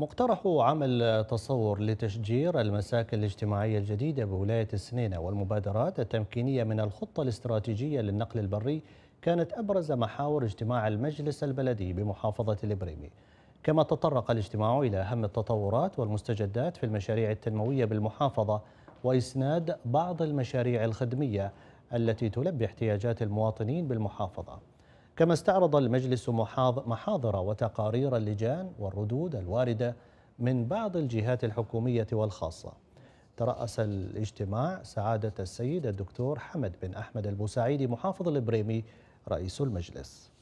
مقترح عمل تصور لتشجير المساكن الاجتماعية الجديدة بولاية السنينة والمبادرات التمكينية من الخطة الاستراتيجية للنقل البري كانت أبرز محاور اجتماع المجلس البلدي بمحافظة الإبريمي كما تطرق الاجتماع إلى أهم التطورات والمستجدات في المشاريع التنموية بالمحافظة وإسناد بعض المشاريع الخدمية التي تلبي احتياجات المواطنين بالمحافظة كما استعرض المجلس محاضر وتقارير اللجان والردود الوارده من بعض الجهات الحكوميه والخاصه. ترأس الاجتماع سعاده السيد الدكتور حمد بن احمد البوسعيدي محافظ البريمي رئيس المجلس.